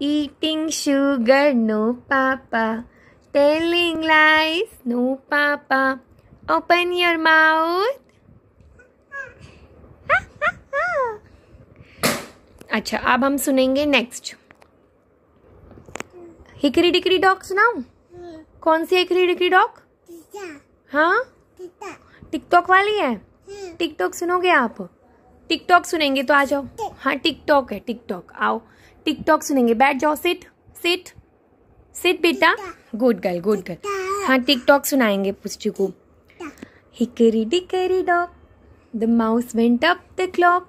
Eating sugar, no papa. Telling lies, no papa. Open your mouth. अच्छा अब हम सुनेंगे नेक्स्ट हिकरी डिकरी डॉग सुनाओ कौन सी हिकरी डिकरी डॉग हाँ टिकटॉक वाली है टिकटॉक हाँ। सुनोगे आप टिकटॉक सुनेंगे तो आ जाओ हाँ टिकटॉक है टिकटॉक आओ टिकटॉक सुनेंगे बैठ जाओ सिट सिट सिट बेटा गुड गर्ल गुड गर्ल हाँ टिकटॉक सुनाएंगे पुष्टि को hickory dickory dock the mouse went up the clock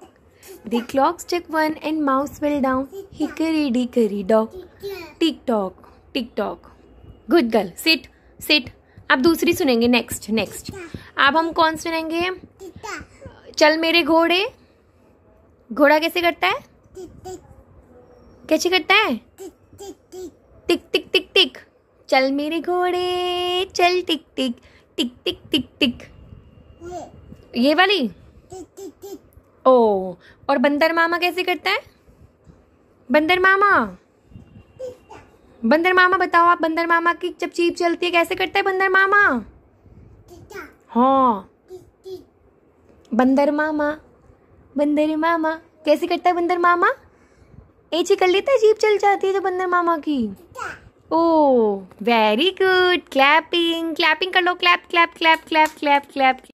the clock struck one and mouse well down Hickory dickory dock. Tick tock, tick tock. Good girl. Sit, sit. आप दूसरी सुनेंगे next next आप हम कौन सुनेंगे चल मेरे घोड़े घोड़ा कैसे करता है कैसे करता है टिक टिक टिक टिक चल मेरे घोड़े चल टिक टिक टिक टिक टिक टिक ये वाली ओ और बंदर मामा कैसे करता है बंदर मामा बंदर मामा बताओ आप बंदर मामा की जब चीप चलती है कैसे करता है बंदर मामा हाँ बंदर मामा बंदर मामा कैसे करता है बंदर मामा ऐसी कर लेता है जीप चल जाती है जब बंदर मामा की oh very good clapping clapping कर लो clap clap clap clap clap clap